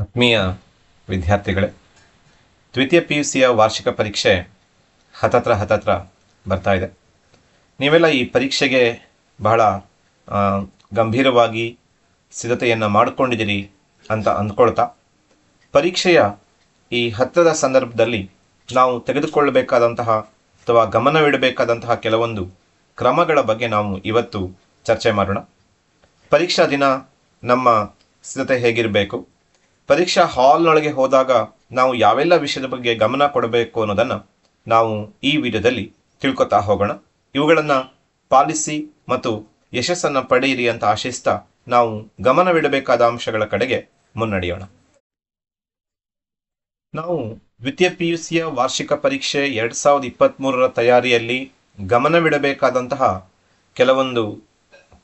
ಆತ್ಮೀಯ ವಿದ್ಯಾರ್ಥಿಗಳೇ ದ್ವಿತೀಯ ಪಿ ಯು ಸಿಯ ವಾರ್ಷಿಕ ಪರೀಕ್ಷೆ ಹತತ್ರ ಹತತ್ರ ಬರ್ತಾ ಇದೆ ನೀವೆಲ್ಲ ಈ ಪರೀಕ್ಷೆಗೆ ಬಹಳ ಗಂಭೀರವಾಗಿ ಸಿದ್ಧತೆಯನ್ನು ಮಾಡಿಕೊಂಡಿದ್ದೀರಿ ಅಂತ ಅಂದ್ಕೊಳ್ತಾ ಪರೀಕ್ಷೆಯ ಈ ಹತ್ತಿರದ ಸಂದರ್ಭದಲ್ಲಿ ನಾವು ತೆಗೆದುಕೊಳ್ಳಬೇಕಾದಂತಹ ಅಥವಾ ಗಮನವಿಡಬೇಕಾದಂತಹ ಕೆಲವೊಂದು ಕ್ರಮಗಳ ಬಗ್ಗೆ ನಾವು ಇವತ್ತು ಚರ್ಚೆ ಮಾಡೋಣ ಪರೀಕ್ಷಾ ದಿನ ನಮ್ಮ ಸಿದ್ಧತೆ ಹೇಗಿರಬೇಕು ಪರೀಕ್ಷಾ ಹಾಲ್ನೊಳಗೆ ಹೋದಾಗ ನಾವು ಯಾವೆಲ್ಲ ವಿಷಯದ ಬಗ್ಗೆ ಗಮನ ಕೊಡಬೇಕು ಅನ್ನೋದನ್ನು ನಾವು ಈ ವಿಡಿಯೋದಲ್ಲಿ ತಿಳ್ಕೊತಾ ಹೋಗೋಣ ಇವುಗಳನ್ನು ಪಾಲಿಸಿ ಮತ್ತು ಯಶಸ್ಸನ್ನು ಪಡೆಯಿರಿ ಅಂತ ಆಶಿಸ್ತಾ ನಾವು ಗಮನವಿಡಬೇಕಾದ ಅಂಶಗಳ ಕಡೆಗೆ ಮುನ್ನಡೆಯೋಣ ನಾವು ದ್ವಿತೀಯ ಪಿ ಯು ಸಿಯ ವಾರ್ಷಿಕ ಪರೀಕ್ಷೆ ಎರಡು ಸಾವಿರದ ಇಪ್ಪತ್ತ್ಮೂರರ ತಯಾರಿಯಲ್ಲಿ ಗಮನವಿಡಬೇಕಾದಂತಹ ಕೆಲವೊಂದು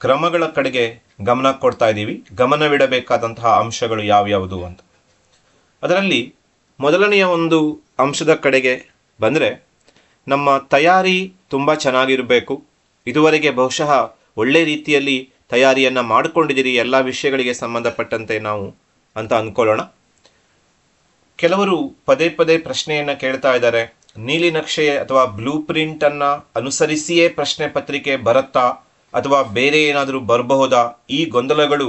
ಕ್ರಮಗಳ ಕಡೆಗೆ ಗಮನ ಕೊಡ್ತಾ ಇದ್ದೀವಿ ಗಮನವಿಡಬೇಕಾದಂತಹ ಅಂಶಗಳು ಯಾವ್ಯಾವುದು ಅಂತ ಅದರಲ್ಲಿ ಮೊದಲನೆಯ ಒಂದು ಅಂಶದ ಕಡೆಗೆ ಬಂದರೆ ನಮ್ಮ ತಯಾರಿ ತುಂಬ ಚೆನ್ನಾಗಿರಬೇಕು ಇದುವರೆಗೆ ಬಹುಶಃ ಒಳ್ಳೆ ರೀತಿಯಲ್ಲಿ ತಯಾರಿಯನ್ನು ಮಾಡಿಕೊಂಡಿದ್ದೀರಿ ಎಲ್ಲ ವಿಷಯಗಳಿಗೆ ಸಂಬಂಧಪಟ್ಟಂತೆ ನಾವು ಅಂತ ಅಂದ್ಕೊಳ್ಳೋಣ ಕೆಲವರು ಪದೇ ಪದೇ ಪ್ರಶ್ನೆಯನ್ನು ಕೇಳ್ತಾ ಇದ್ದಾರೆ ನೀಲಿ ನಕ್ಷೆ ಅಥವಾ ಬ್ಲೂ ಪ್ರಿಂಟನ್ನು ಅನುಸರಿಸಿಯೇ ಪ್ರಶ್ನೆ ಪತ್ರಿಕೆ ಬರುತ್ತಾ ಅಥವಾ ಬೇರೆ ಏನಾದರೂ ಬರಬಹುದಾ ಈ ಗೊಂದಲಗಳು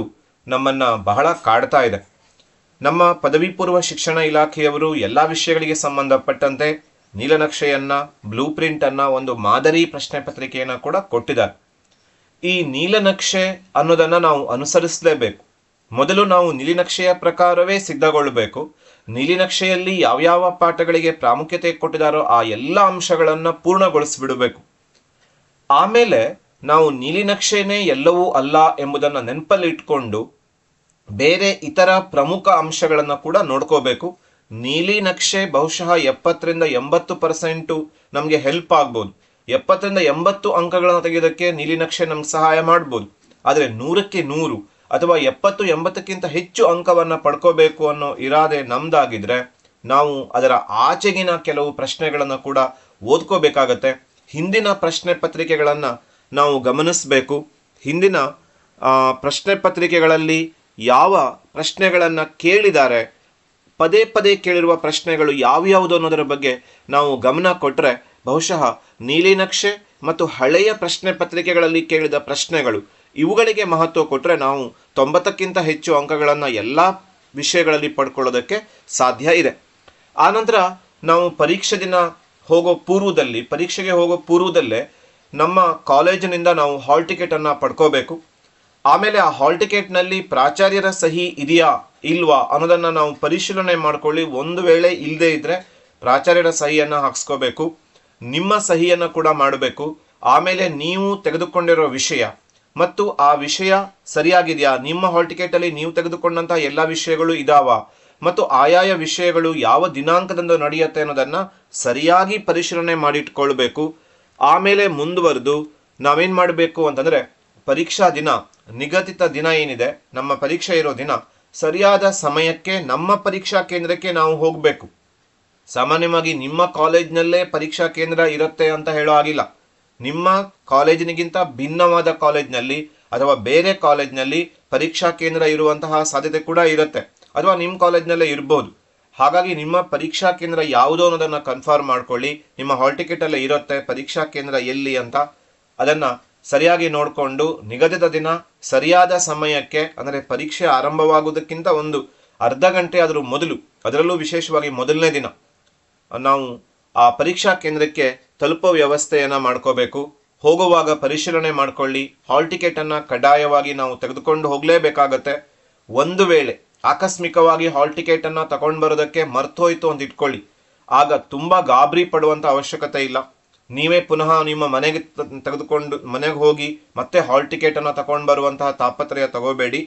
ನಮ್ಮನ್ನು ಬಹಳ ಕಾಡ್ತಾ ಇದೆ ನಮ್ಮ ಪದವಿ ಪೂರ್ವ ಶಿಕ್ಷಣ ಇಲಾಖೆಯವರು ಎಲ್ಲ ವಿಷಯಗಳಿಗೆ ಸಂಬಂಧಪಟ್ಟಂತೆ ನೀಲನಕ್ಷೆಯನ್ನು ಬ್ಲೂ ಪ್ರಿಂಟನ್ನು ಒಂದು ಮಾದರಿ ಪ್ರಶ್ನೆ ಪತ್ರಿಕೆಯನ್ನು ಕೂಡ ಕೊಟ್ಟಿದ್ದಾರೆ ಈ ನೀಲನಕ್ಷೆ ಅನ್ನೋದನ್ನು ನಾವು ಅನುಸರಿಸಲೇಬೇಕು ಮೊದಲು ನಾವು ನೀಲಿನಕ್ಷೆಯ ಪ್ರಕಾರವೇ ಸಿದ್ಧಗೊಳ್ಳಬೇಕು ನೀಲಿನಕ್ಷೆಯಲ್ಲಿ ಯಾವ್ಯಾವ ಪಾಠಗಳಿಗೆ ಪ್ರಾಮುಖ್ಯತೆ ಕೊಟ್ಟಿದಾರೋ ಆ ಎಲ್ಲ ಅಂಶಗಳನ್ನು ಪೂರ್ಣಗೊಳಿಸಿಬಿಡಬೇಕು ಆಮೇಲೆ ನಾವು ನೀಲಿ ನಕ್ಷೆನೇ ಎಲ್ಲವೂ ಅಲ್ಲ ಎಂಬುದನ್ನು ನೆನಪಲ್ಲಿ ಇಟ್ಕೊಂಡು ಬೇರೆ ಇತರ ಪ್ರಮುಖ ಅಂಶಗಳನ್ನು ಕೂಡ ನೋಡ್ಕೋಬೇಕು ನೀಲಿ ನಕ್ಷೆ ಬಹುಶಃ ಎಪ್ಪತ್ತರಿಂದ ಎಂಬತ್ತು ಪರ್ಸೆಂಟು ನಮಗೆ ಹೆಲ್ಪ್ ಆಗ್ಬೋದು ಎಪ್ಪತ್ತರಿಂದ ಎಂಬತ್ತು ಅಂಕಗಳನ್ನು ತೆಗೆಯೋದಕ್ಕೆ ನೀಲಿ ನಕ್ಷೆ ನಮ್ಗೆ ಸಹಾಯ ಮಾಡ್ಬೋದು ಆದರೆ ನೂರಕ್ಕೆ ನೂರು ಅಥವಾ ಎಪ್ಪತ್ತು ಎಂಬತ್ತಕ್ಕಿಂತ ಹೆಚ್ಚು ಅಂಕವನ್ನು ಪಡ್ಕೋಬೇಕು ಅನ್ನೋ ಇರಾದೆ ನಮ್ದಾಗಿದ್ರೆ ನಾವು ಅದರ ಆಚೆಗಿನ ಕೆಲವು ಪ್ರಶ್ನೆಗಳನ್ನು ಕೂಡ ಓದ್ಕೋಬೇಕಾಗತ್ತೆ ಹಿಂದಿನ ಪ್ರಶ್ನೆ ಪತ್ರಿಕೆಗಳನ್ನು ನಾವು ಗಮನಿಸಬೇಕು ಹಿಂದಿನ ಪ್ರಶ್ನೆ ಪತ್ರಿಕೆಗಳಲ್ಲಿ ಯಾವ ಪ್ರಶ್ನೆಗಳನ್ನು ಕೇಳಿದ್ದಾರೆ ಪದೇ ಪದೇ ಕೇಳಿರುವ ಪ್ರಶ್ನೆಗಳು ಯಾವ್ಯಾವುದು ಅನ್ನೋದರ ಬಗ್ಗೆ ನಾವು ಗಮನ ಕೊಟ್ಟರೆ ಬಹುಶಃ ನೀಲಿನಕ್ಷೆ ಮತ್ತು ಹಳೆಯ ಪ್ರಶ್ನೆ ಪತ್ರಿಕೆಗಳಲ್ಲಿ ಕೇಳಿದ ಪ್ರಶ್ನೆಗಳು ಇವುಗಳಿಗೆ ಮಹತ್ವ ಕೊಟ್ಟರೆ ನಾವು ತೊಂಬತ್ತಕ್ಕಿಂತ ಹೆಚ್ಚು ಅಂಕಗಳನ್ನು ಎಲ್ಲ ವಿಷಯಗಳಲ್ಲಿ ಪಡ್ಕೊಳ್ಳೋದಕ್ಕೆ ಸಾಧ್ಯ ಇದೆ ಆನಂತರ ನಾವು ಪರೀಕ್ಷೆ ದಿನ ಹೋಗೋ ಪೂರ್ವದಲ್ಲಿ ಪರೀಕ್ಷೆಗೆ ಹೋಗೋ ಪೂರ್ವದಲ್ಲೇ ನಮ್ಮ ಕಾಲೇಜಿನಿಂದ ನಾವು ಹಾಲ್ ಟಿಕೆಟನ್ನು ಪಡ್ಕೋಬೇಕು ಆಮೇಲೆ ಆ ಹಾಲ್ ಟಿಕೆಟ್ನಲ್ಲಿ ಪ್ರಾಚಾರ್ಯರ ಸಹಿ ಇದೆಯಾ ಇಲ್ವಾ ಅನ್ನೋದನ್ನು ನಾವು ಪರಿಶೀಲನೆ ಮಾಡಿಕೊಳ್ಳಿ ಒಂದು ವೇಳೆ ಇಲ್ಲದೆ ಇದ್ದರೆ ಪ್ರಾಚಾರ್ಯರ ಸಹಿಯನ್ನು ಹಾಕ್ಸ್ಕೋಬೇಕು ನಿಮ್ಮ ಸಹಿಯನ್ನು ಕೂಡ ಮಾಡಬೇಕು ಆಮೇಲೆ ನೀವು ತೆಗೆದುಕೊಂಡಿರೋ ವಿಷಯ ಮತ್ತು ಆ ವಿಷಯ ಸರಿಯಾಗಿದೆಯಾ ನಿಮ್ಮ ಹಾಲ್ ಟಿಕೆಟಲ್ಲಿ ನೀವು ತೆಗೆದುಕೊಂಡಂಥ ಎಲ್ಲ ವಿಷಯಗಳು ಇದಾವ ಮತ್ತು ಆಯಾಯ ವಿಷಯಗಳು ಯಾವ ದಿನಾಂಕದಂದು ನಡೆಯುತ್ತೆ ಅನ್ನೋದನ್ನು ಸರಿಯಾಗಿ ಪರಿಶೀಲನೆ ಮಾಡಿಟ್ಕೊಳ್ಬೇಕು ಆಮೇಲೆ ಮುಂದುವರೆದು ನಾವೇನು ಮಾಡಬೇಕು ಅಂತಂದರೆ ಪರೀಕ್ಷಾ ದಿನ ನಿಗದಿತ ದಿನ ಏನಿದೆ ನಮ್ಮ ಪರೀಕ್ಷೆ ಇರೋ ದಿನ ಸರಿಯಾದ ಸಮಯಕ್ಕೆ ನಮ್ಮ ಪರೀಕ್ಷಾ ಕೇಂದ್ರಕ್ಕೆ ನಾವು ಹೋಗಬೇಕು ಸಾಮಾನ್ಯವಾಗಿ ನಿಮ್ಮ ಕಾಲೇಜ್ನಲ್ಲೇ ಪರೀಕ್ಷಾ ಕೇಂದ್ರ ಇರುತ್ತೆ ಅಂತ ಹೇಳೋ ಆಗಿಲ್ಲ ನಿಮ್ಮ ಕಾಲೇಜಿನಿಗಿಂತ ಭಿನ್ನವಾದ ಕಾಲೇಜ್ನಲ್ಲಿ ಅಥವಾ ಬೇರೆ ಕಾಲೇಜ್ನಲ್ಲಿ ಪರೀಕ್ಷಾ ಕೇಂದ್ರ ಇರುವಂತಹ ಸಾಧ್ಯತೆ ಕೂಡ ಇರುತ್ತೆ ಅಥವಾ ನಿಮ್ಮ ಕಾಲೇಜ್ನಲ್ಲೇ ಇರ್ಬೋದು ಹಾಗಾಗಿ ನಿಮ್ಮ ಪರೀಕ್ಷಾ ಕೇಂದ್ರ ಯಾವುದು ಅನ್ನೋದನ್ನು ಕನ್ಫರ್ಮ್ ಮಾಡ್ಕೊಳ್ಳಿ ನಿಮ್ಮ ಹಾಲ್ ಟಿಕೆಟಲ್ಲೇ ಇರುತ್ತೆ ಪರೀಕ್ಷಾ ಕೇಂದ್ರ ಎಲ್ಲಿ ಅಂತ ಅದನ್ನು ಸರಿಯಾಗಿ ನೋಡಿಕೊಂಡು ನಿಗದಿತ ದಿನ ಸರಿಯಾದ ಸಮಯಕ್ಕೆ ಅಂದರೆ ಪರೀಕ್ಷೆ ಆರಂಭವಾಗುವುದಕ್ಕಿಂತ ಒಂದು ಅರ್ಧ ಗಂಟೆ ಆದರೂ ಮೊದಲು ಅದರಲ್ಲೂ ವಿಶೇಷವಾಗಿ ಮೊದಲನೇ ದಿನ ನಾವು ಆ ಪರೀಕ್ಷಾ ಕೇಂದ್ರಕ್ಕೆ ತಲುಪೋ ವ್ಯವಸ್ಥೆಯನ್ನು ಮಾಡ್ಕೋಬೇಕು ಹೋಗುವಾಗ ಪರಿಶೀಲನೆ ಮಾಡಿಕೊಳ್ಳಿ ಹಾಲ್ ಟಿಕೆಟನ್ನು ಕಡ್ಡಾಯವಾಗಿ ನಾವು ತೆಗೆದುಕೊಂಡು ಹೋಗಲೇಬೇಕಾಗತ್ತೆ ಒಂದು ವೇಳೆ ಆಕಸ್ಮಿಕವಾಗಿ ಹಾಲ್ ಟಿಕೆಟ್ ಅನ್ನು ತಗೊಂಡು ಬರೋದಕ್ಕೆ ಮರ್ತೋಯ್ತು ಅಂತ ಇಟ್ಕೊಳ್ಳಿ ಆಗ ತುಂಬ ಗಾಬರಿ ಪಡುವಂಥ ಅವಶ್ಯಕತೆ ಇಲ್ಲ ನೀವೇ ಪುನಃ ನಿಮ್ಮ ಮನೆಗೆ ತೆಗೆದುಕೊಂಡು ಮನೆಗೆ ಹೋಗಿ ಮತ್ತೆ ಹಾಲ್ ಟಿಕೆಟನ್ನು ತಗೊಂಡು ಬರುವಂತಹ ತಾಪತ್ರಯ ತಗೋಬೇಡಿ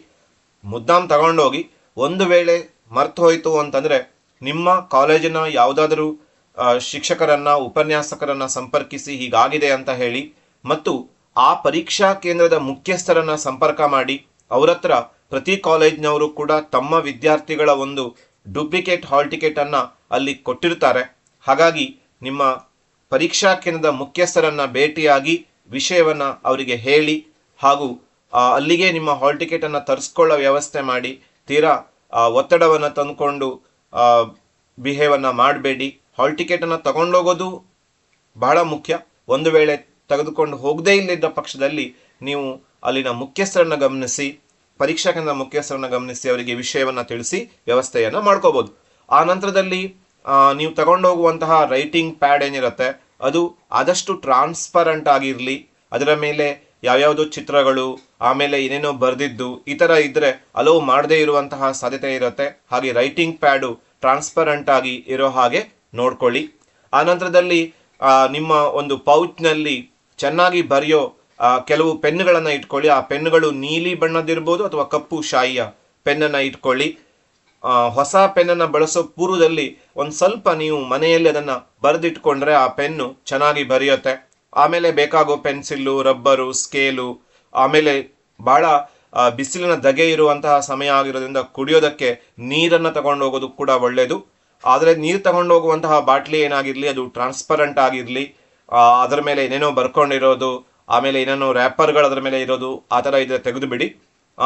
ಮುದ್ದಾಮ್ ತಗೊಂಡೋಗಿ ಒಂದು ವೇಳೆ ಮರ್ತು ಹೋಯಿತು ಅಂತಂದರೆ ನಿಮ್ಮ ಕಾಲೇಜಿನ ಯಾವುದಾದರೂ ಶಿಕ್ಷಕರನ್ನು ಉಪನ್ಯಾಸಕರನ್ನು ಸಂಪರ್ಕಿಸಿ ಹೀಗಾಗಿದೆ ಅಂತ ಹೇಳಿ ಮತ್ತು ಆ ಪರೀಕ್ಷಾ ಕೇಂದ್ರದ ಮುಖ್ಯಸ್ಥರನ್ನು ಸಂಪರ್ಕ ಮಾಡಿ ಅವರತ್ರ ಪ್ರತಿ ಕಾಲೇಜ್ನವರು ಕೂಡ ತಮ್ಮ ವಿದ್ಯಾರ್ಥಿಗಳ ಒಂದು ಡೂಪ್ಲಿಕೇಟ್ ಹಾಲ್ ಟಿಕೆಟನ್ನು ಅಲ್ಲಿ ಕೊಟ್ಟಿರ್ತಾರೆ ಹಾಗಾಗಿ ನಿಮ್ಮ ಪರೀಕ್ಷಾ ಕೇಂದ್ರದ ಮುಖ್ಯಸ್ಥರನ್ನು ಭೇಟಿಯಾಗಿ ವಿಷಯವನ್ನು ಅವರಿಗೆ ಹೇಳಿ ಹಾಗೂ ಅಲ್ಲಿಗೆ ನಿಮ್ಮ ಹಾಲ್ ಟಿಕೆಟನ್ನು ತರಿಸ್ಕೊಳ್ಳೋ ವ್ಯವಸ್ಥೆ ಮಾಡಿ ತೀರಾ ಒತ್ತಡವನ್ನು ತಂದುಕೊಂಡು ಬಿಹೇವನ್ನು ಮಾಡಬೇಡಿ ಹಾಲ್ ಟಿಕೆಟನ್ನು ತಗೊಂಡೋಗೋದು ಬಹಳ ಮುಖ್ಯ ಒಂದು ವೇಳೆ ತೆಗೆದುಕೊಂಡು ಹೋಗದೇ ಇಲ್ಲದ ಪಕ್ಷದಲ್ಲಿ ನೀವು ಅಲ್ಲಿನ ಮುಖ್ಯಸ್ಥರನ್ನು ಗಮನಿಸಿ ಪರೀಕ್ಷಾ ಕೇಂದ್ರ ಮುಖ್ಯಸ್ಥರನ್ನು ಗಮನಿಸಿ ಅವರಿಗೆ ವಿಷಯವನ್ನು ತಿಳಿಸಿ ವ್ಯವಸ್ಥೆಯನ್ನು ಮಾಡ್ಕೋಬಹುದು ಆ ನಂತರದಲ್ಲಿ ನೀವು ತಗೊಂಡೋಗುವಂತಹ ರೈಟಿಂಗ್ ಪ್ಯಾಡ್ ಏನಿರುತ್ತೆ ಅದು ಆದಷ್ಟು ಟ್ರಾನ್ಸ್ಪರೆಂಟ್ ಆಗಿರಲಿ ಅದರ ಮೇಲೆ ಯಾವ್ಯಾವುದೋ ಚಿತ್ರಗಳು ಆಮೇಲೆ ಏನೇನೋ ಬರೆದಿದ್ದು ಈ ಥರ ಇದ್ದರೆ ಅಲೋ ಮಾಡದೇ ಇರುವಂತಹ ಸಾಧ್ಯತೆ ಇರುತ್ತೆ ಹಾಗೆ ರೈಟಿಂಗ್ ಪ್ಯಾಡು ಟ್ರಾನ್ಸ್ಪರೆಂಟ್ ಆಗಿ ಇರೋ ಹಾಗೆ ನೋಡ್ಕೊಳ್ಳಿ ಆ ನಂತರದಲ್ಲಿ ನಿಮ್ಮ ಒಂದು ಪೌಚ್ನಲ್ಲಿ ಚೆನ್ನಾಗಿ ಬರೆಯೋ ಕೆಲವು ಪೆನ್ನುಗಳನ್ನು ಇಟ್ಕೊಳ್ಳಿ ಆ ಪೆನ್ನುಗಳು ನೀಲಿ ಬಣ್ಣದಿರ್ಬೋದು ಅಥವಾ ಕಪ್ಪು ಶಾಯಿಯ ಪೆನ್ನನ್ನು ಇಟ್ಕೊಳ್ಳಿ ಹೊಸ ಪೆನ್ನನ್ನು ಬಳಸೋ ಪೂರ್ವದಲ್ಲಿ ಒಂದು ಸ್ವಲ್ಪ ನೀವು ಮನೆಯಲ್ಲಿ ಅದನ್ನು ಬರೆದಿಟ್ಕೊಂಡ್ರೆ ಆ ಪೆನ್ನು ಚೆನ್ನಾಗಿ ಬರೆಯುತ್ತೆ ಆಮೇಲೆ ಬೇಕಾಗೋ ಪೆನ್ಸಿಲ್ಲು ರಬ್ಬರು ಸ್ಕೇಲು ಆಮೇಲೆ ಭಾಳ ಬಿಸಿಲಿನ ಧಗೆ ಇರುವಂತಹ ಸಮಯ ಆಗಿರೋದ್ರಿಂದ ಕುಡಿಯೋದಕ್ಕೆ ನೀರನ್ನು ತಗೊಂಡು ಹೋಗೋದು ಕೂಡ ಒಳ್ಳೆಯದು ಆದರೆ ನೀರು ತಗೊಂಡು ಹೋಗುವಂತಹ ಬಾಟ್ಲಿ ಏನಾಗಿರಲಿ ಅದು ಟ್ರಾನ್ಸ್ಪರೆಂಟ್ ಆಗಿರಲಿ ಅದರ ಮೇಲೆ ಏನೇನೋ ಬರ್ಕೊಂಡಿರೋದು ಆಮೇಲೆ ಏನೇನೋ ರ್ಯಾಪರ್ಗಳು ಅದರ ಮೇಲೆ ಇರೋದು ಆ ಥರ ಇದ್ರೆ ತೆಗೆದು ಬಿಡಿ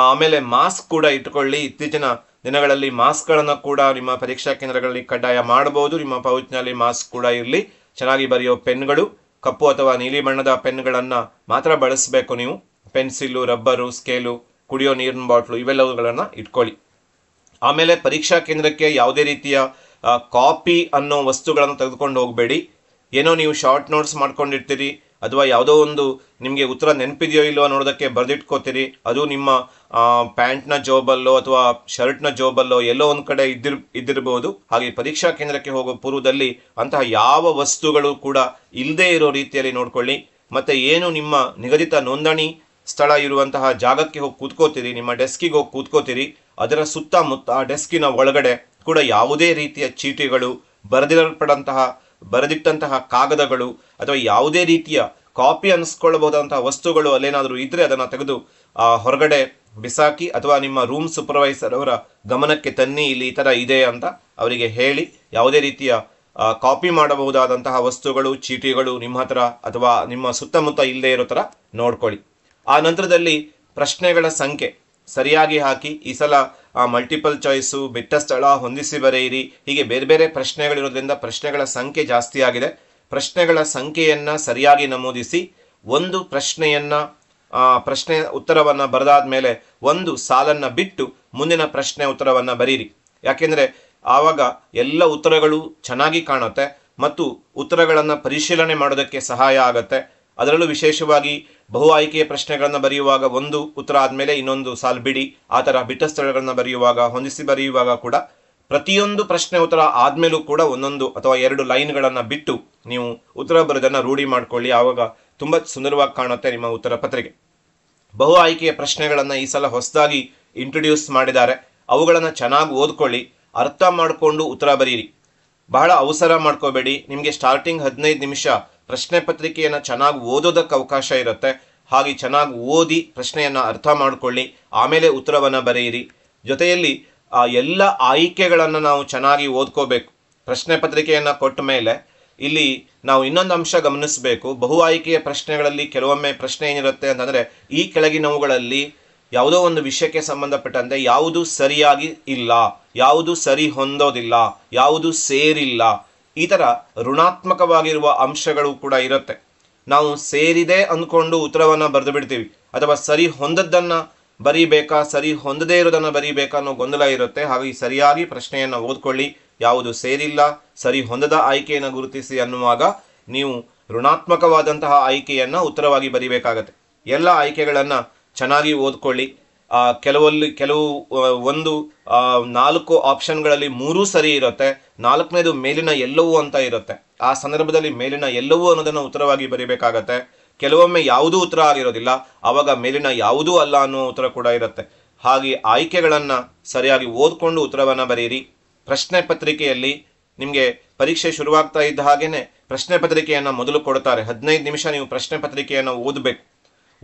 ಆಮೇಲೆ ಮಾಸ್ಕ್ ಕೂಡ ಇಟ್ಕೊಳ್ಳಿ ಇತ್ತೀಚಿನ ದಿನಗಳಲ್ಲಿ ಮಾಸ್ಕ್ಗಳನ್ನು ಕೂಡ ನಿಮ್ಮ ಪರೀಕ್ಷಾ ಕೇಂದ್ರಗಳಲ್ಲಿ ಕಡ್ಡಾಯ ಮಾಡಬಹುದು ನಿಮ್ಮ ಪೌಚ್ನಲ್ಲಿ ಮಾಸ್ಕ್ ಕೂಡ ಇರಲಿ ಚೆನ್ನಾಗಿ ಬರೆಯೋ ಪೆನ್ಗಳು ಕಪ್ಪು ಅಥವಾ ನೀಲಿ ಬಣ್ಣದ ಪೆನ್ಗಳನ್ನು ಮಾತ್ರ ಬಳಸಬೇಕು ನೀವು ಪೆನ್ಸಿಲ್ಲು ರಬ್ಬರು ಸ್ಕೇಲು ಕುಡಿಯೋ ನೀರಿನ ಬಾಟ್ಲು ಇವೆಲ್ಲವುಗಳನ್ನು ಇಟ್ಕೊಳ್ಳಿ ಆಮೇಲೆ ಪರೀಕ್ಷಾ ಕೇಂದ್ರಕ್ಕೆ ಯಾವುದೇ ರೀತಿಯ ಕಾಪಿ ಅನ್ನೋ ವಸ್ತುಗಳನ್ನು ತೆಗೆದುಕೊಂಡು ಹೋಗಬೇಡಿ ಏನೋ ನೀವು ಶಾರ್ಟ್ ನೋಟ್ಸ್ ಮಾಡ್ಕೊಂಡಿರ್ತೀರಿ ಅಥವಾ ಯಾವುದೋ ಒಂದು ನಿಮಗೆ ಉತ್ತರ ನೆನಪಿದೆಯೋ ಇಲ್ಲವೋ ನೋಡೋದಕ್ಕೆ ಬರೆದಿಟ್ಕೋತೀರಿ ಅದು ನಿಮ್ಮ ಪ್ಯಾಂಟ್ನ ಜೋಬಲ್ಲೋ ಅಥವಾ ಶರ್ಟ್ನ ಜೋಬಲ್ಲೋ ಎಲ್ಲೋ ಒಂದು ಕಡೆ ಇದ್ದಿರ್ ಇದ್ದಿರಬಹುದು ಹಾಗೆ ಪರೀಕ್ಷಾ ಕೇಂದ್ರಕ್ಕೆ ಹೋಗೋ ಪೂರ್ವದಲ್ಲಿ ಅಂತಹ ಯಾವ ವಸ್ತುಗಳು ಕೂಡ ಇಲ್ಲದೇ ಇರೋ ರೀತಿಯಲ್ಲಿ ನೋಡ್ಕೊಳ್ಳಿ ಮತ್ತು ಏನು ನಿಮ್ಮ ನಿಗದಿತ ನೋಂದಣಿ ಸ್ಥಳ ಇರುವಂತಹ ಜಾಗಕ್ಕೆ ಹೋಗಿ ಕೂತ್ಕೋತೀರಿ ನಿಮ್ಮ ಡೆಸ್ಕಿಗೆ ಹೋಗಿ ಕೂತ್ಕೋತೀರಿ ಅದರ ಸುತ್ತಮುತ್ತ ಆ ಡೆಸ್ಕಿನ ಒಳಗಡೆ ಕೂಡ ಯಾವುದೇ ರೀತಿಯ ಚೀಟಿಗಳು ಬರೆದಿರಲ್ಪಡಂತಹ ಬರೆದಿಟ್ಟಂತಹ ಕಾಗದಗಳು ಅಥವಾ ಯಾವುದೇ ರೀತಿಯ ಕಾಪಿ ಅನ್ನಿಸ್ಕೊಳ್ಳಬಹುದಂತಹ ವಸ್ತುಗಳು ಅಲ್ಲೇನಾದರೂ ಇದ್ದರೆ ಅದನ್ನು ತೆಗೆದು ಹೊರಗಡೆ ಬಿಸಾಕಿ ಅಥವಾ ನಿಮ್ಮ ರೂಮ್ ಸೂಪರ್ವೈಸರ್ ಅವರ ಗಮನಕ್ಕೆ ತನ್ನಿ ಇಲ್ಲಿ ಈ ಥರ ಇದೆ ಅಂತ ಅವರಿಗೆ ಹೇಳಿ ಯಾವುದೇ ರೀತಿಯ ಕಾಪಿ ಮಾಡಬಹುದಾದಂತಹ ವಸ್ತುಗಳು ಚೀಟಿಗಳು ನಿಮ್ಮ ಹತ್ರ ಅಥವಾ ನಿಮ್ಮ ಸುತ್ತಮುತ್ತ ಇಲ್ಲದೇ ಇರೋ ಥರ ನೋಡ್ಕೊಳ್ಳಿ ಆ ನಂತರದಲ್ಲಿ ಪ್ರಶ್ನೆಗಳ ಸಂಖ್ಯೆ ಸರಿಯಾಗಿ ಹಾಕಿ ಈ ಸಲ ಆ ಮಲ್ಟಿಪಲ್ ಚಾಯ್ಸು ಬಿಟ್ಟ ಸ್ಥಳ ಹೊಂದಿಸಿ ಬರೆಯಿರಿ ಹೀಗೆ ಬೇರೆ ಬೇರೆ ಪ್ರಶ್ನೆಗಳಿರೋದ್ರಿಂದ ಪ್ರಶ್ನೆಗಳ ಸಂಖ್ಯೆ ಜಾಸ್ತಿ ಆಗಿದೆ ಪ್ರಶ್ನೆಗಳ ಸಂಖ್ಯೆಯನ್ನು ಸರಿಯಾಗಿ ನಮೂದಿಸಿ ಒಂದು ಪ್ರಶ್ನೆಯನ್ನು ಪ್ರಶ್ನೆ ಉತ್ತರವನ್ನು ಬರೆದಾದ ಮೇಲೆ ಒಂದು ಸಾಲನ್ನು ಬಿಟ್ಟು ಮುಂದಿನ ಪ್ರಶ್ನೆ ಉತ್ತರವನ್ನು ಬರೀರಿ ಯಾಕೆಂದರೆ ಆವಾಗ ಎಲ್ಲ ಉತ್ತರಗಳು ಚೆನ್ನಾಗಿ ಕಾಣುತ್ತೆ ಮತ್ತು ಉತ್ತರಗಳನ್ನು ಪರಿಶೀಲನೆ ಮಾಡೋದಕ್ಕೆ ಸಹಾಯ ಆಗುತ್ತೆ ಅದರಲ್ಲೂ ವಿಶೇಷವಾಗಿ ಬಹು ಆಯ್ಕೆಯ ಪ್ರಶ್ನೆಗಳನ್ನು ಬರೆಯುವಾಗ ಒಂದು ಉತ್ತರ ಆದಮೇಲೆ ಇನ್ನೊಂದು ಸಾಲು ಬಿಡಿ ಆ ಥರ ಬಿಟ್ಟ ಸ್ಥಳಗಳನ್ನು ಬರೆಯುವಾಗ ಹೊಂದಿಸಿ ಬರೆಯುವಾಗ ಕೂಡ ಪ್ರತಿಯೊಂದು ಪ್ರಶ್ನೆ ಉತ್ತರ ಆದಮೇಲೂ ಕೂಡ ಒಂದೊಂದು ಅಥವಾ ಎರಡು ಲೈನ್ಗಳನ್ನು ಬಿಟ್ಟು ನೀವು ಉತ್ತರ ಬರೋದನ್ನು ರೂಢಿ ಮಾಡಿಕೊಳ್ಳಿ ಆವಾಗ ತುಂಬ ಸುಂದರವಾಗಿ ಕಾಣುತ್ತೆ ನಿಮ್ಮ ಉತ್ತರ ಪತ್ರಿಕೆ ಬಹು ಆಯ್ಕೆಯ ಪ್ರಶ್ನೆಗಳನ್ನು ಈ ಸಲ ಹೊಸದಾಗಿ ಇಂಟ್ರೊಡ್ಯೂಸ್ ಮಾಡಿದ್ದಾರೆ ಅವುಗಳನ್ನು ಚೆನ್ನಾಗಿ ಓದ್ಕೊಳ್ಳಿ ಅರ್ಥ ಮಾಡಿಕೊಂಡು ಉತ್ತರ ಬರೀರಿ ಬಹಳ ಅವಸರ ಮಾಡ್ಕೋಬೇಡಿ ನಿಮಗೆ ಸ್ಟಾರ್ಟಿಂಗ್ ಹದಿನೈದು ನಿಮಿಷ ಪ್ರಶ್ನೆ ಪತ್ರಿಕೆಯನ್ನು ಚೆನ್ನಾಗಿ ಓದೋದಕ್ಕೆ ಅವಕಾಶ ಇರುತ್ತೆ ಹಾಗೆ ಚೆನ್ನಾಗಿ ಓದಿ ಪ್ರಶ್ನೆಯನ್ನು ಅರ್ಥ ಮಾಡಿಕೊಳ್ಳಿ ಆಮೇಲೆ ಉತ್ತರವನ್ನು ಬರೆಯಿರಿ ಜೊತೆಯಲ್ಲಿ ಆ ಎಲ್ಲ ಆಯ್ಕೆಗಳನ್ನು ನಾವು ಚೆನ್ನಾಗಿ ಓದ್ಕೋಬೇಕು ಪ್ರಶ್ನೆ ಪತ್ರಿಕೆಯನ್ನು ಕೊಟ್ಟ ಮೇಲೆ ಇಲ್ಲಿ ನಾವು ಇನ್ನೊಂದು ಅಂಶ ಗಮನಿಸಬೇಕು ಬಹು ಆಯ್ಕೆಯ ಪ್ರಶ್ನೆಗಳಲ್ಲಿ ಕೆಲವೊಮ್ಮೆ ಪ್ರಶ್ನೆ ಏನಿರುತ್ತೆ ಅಂತಂದರೆ ಈ ಕೆಳಗಿನವುಗಳಲ್ಲಿ ಯಾವುದೋ ಒಂದು ವಿಷಯಕ್ಕೆ ಸಂಬಂಧಪಟ್ಟಂತೆ ಯಾವುದು ಸರಿಯಾಗಿ ಇಲ್ಲ ಯಾವುದು ಸರಿ ಹೊಂದೋದಿಲ್ಲ ಯಾವುದು ಸೇರಿಲ್ಲ ಈ ಥರ ಋಣಾತ್ಮಕವಾಗಿರುವ ಅಂಶಗಳು ಕೂಡ ಇರುತ್ತೆ ನಾವು ಸೇರಿದೆ ಅಂದ್ಕೊಂಡು ಉತ್ತರವನ್ನು ಬರೆದು ಬಿಡ್ತೀವಿ ಅಥವಾ ಸರಿ ಹೊಂದದ್ದನ್ನು ಬರೀಬೇಕಾ ಸರಿ ಹೊಂದದೇ ಇರೋದನ್ನು ಬರೀಬೇಕಾ ಅನ್ನೋ ಗೊಂದಲ ಇರುತ್ತೆ ಹಾಗಾಗಿ ಸರಿಯಾಗಿ ಪ್ರಶ್ನೆಯನ್ನು ಓದ್ಕೊಳ್ಳಿ ಯಾವುದು ಸೇರಿಲ್ಲ ಸರಿ ಹೊಂದದ ಆಯ್ಕೆಯನ್ನು ಗುರುತಿಸಿ ಅನ್ನುವಾಗ ನೀವು ಋಣಾತ್ಮಕವಾದಂತಹ ಆಯ್ಕೆಯನ್ನು ಉತ್ತರವಾಗಿ ಬರಿಬೇಕಾಗತ್ತೆ ಎಲ್ಲ ಆಯ್ಕೆಗಳನ್ನು ಚೆನ್ನಾಗಿ ಓದ್ಕೊಳ್ಳಿ ಕೆಲವಲ್ಲಿ ಕೆಲವು ಒಂದು ನಾಲ್ಕು ಆಪ್ಷನ್ಗಳಲ್ಲಿ ಮೂರೂ ಸರಿ ಇರುತ್ತೆ ನಾಲ್ಕನೇದು ಮೇಲಿನ ಎಲ್ಲವೂ ಅಂತ ಇರುತ್ತೆ ಆ ಸಂದರ್ಭದಲ್ಲಿ ಮೇಲಿನ ಎಲ್ಲವೂ ಅನ್ನೋದನ್ನು ಉತ್ತರವಾಗಿ ಬರೀಬೇಕಾಗತ್ತೆ ಕೆಲವೊಮ್ಮೆ ಯಾವುದೂ ಉತ್ತರ ಆಗಿರೋದಿಲ್ಲ ಆವಾಗ ಮೇಲಿನ ಯಾವುದೂ ಅಲ್ಲ ಅನ್ನೋ ಉತ್ತರ ಕೂಡ ಇರುತ್ತೆ ಹಾಗೆ ಆಯ್ಕೆಗಳನ್ನು ಸರಿಯಾಗಿ ಓದ್ಕೊಂಡು ಉತ್ತರವನ್ನು ಬರೆಯಿರಿ ಪ್ರಶ್ನೆ ಪತ್ರಿಕೆಯಲ್ಲಿ ನಿಮಗೆ ಪರೀಕ್ಷೆ ಶುರುವಾಗ್ತಾ ಇದ್ದ ಹಾಗೇನೆ ಪ್ರಶ್ನೆ ಪತ್ರಿಕೆಯನ್ನು ಮೊದಲು ಕೊಡ್ತಾರೆ ಹದಿನೈದು ನಿಮಿಷ ನೀವು ಪ್ರಶ್ನೆ ಪತ್ರಿಕೆಯನ್ನು ಓದಬೇಕು